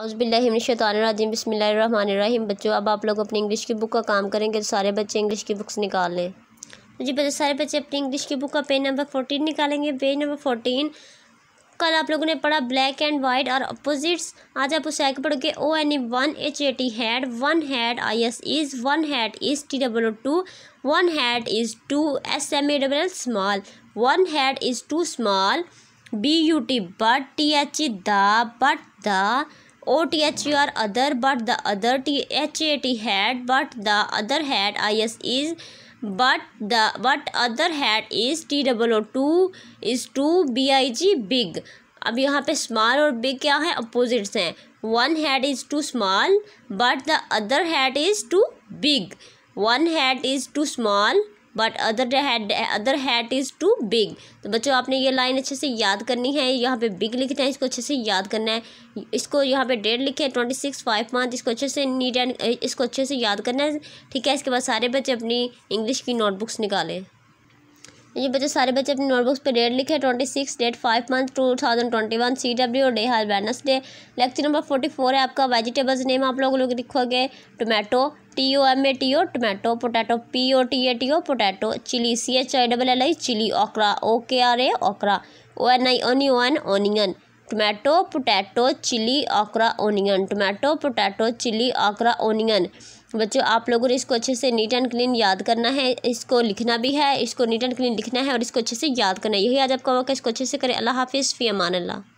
अउज़बिल्लिमिनशानरजीम बसमीम बच्चों अब आप लोग अपनी इंग्लिश की बुक का काम करेंगे तो सारे बच्चे इंग्लिश की बुक्स निकाल लें तो जी बच्चे सारे बच्चे अपनी इंग्लिश की बुक का पेज नंबर फोर्टीन निकालेंगे पेज नंबर फोर्टीन कल आप लोगों ने पढ़ा ब्लैक एंड वाइट और अपोजिट्स आज आप उसे आगे पढ़ोगे O N E one H A T hat one hat I S is one hat is T O too one hat is too S M A double L small one hat is too small B U T but T H E the but the OTH your other but the other T HAT had but the other had IS is but the but other had is T double O two is two B I G big अब यहाँ पे small और big क्या है opposites हैं one hat is too small but the other hat is too big one hat is too small but other hat other hat is too big तो बच्चों आपने ये लाइन अच्छे से याद करनी है यहाँ पे बिग लिखना है इसको अच्छे से याद करना है इसको यहाँ पे डेट लिखे ट्वेंटी सिक्स फाइव मंथ इसको अच्छे से नीट एंड इसको अच्छे से याद करना है ठीक है इसके बाद सारे बच्चे अपनी इंग्लिश की नोटबुक्स निकालें ये बच्चे सारे बच्चे अपनी नोटबुक्स पे डेट लिखे twenty six date five month two thousand twenty one C W और डे हर Wednesday lecture number forty four है आपका वेजिटेबल्स नेम आप लोग लिखोगे tomato T O M A T O tomato potato P O T A T O potato chilli C H I double L I chilli okra O K R A okra O N I N onion tomato potato chilli okra onion tomato potato chilli okra onion बच्चों आप लोगों ने इसको अच्छे से neat and clean याद करना है इसको लिखना भी है इसको नीट एंड क्लीन लिखना है और इसको अच्छे से याद करना है यही आज आपका वक्त इसको अच्छे से करें अल्लाह हाफिज़ फ़ी अमान अल्लाह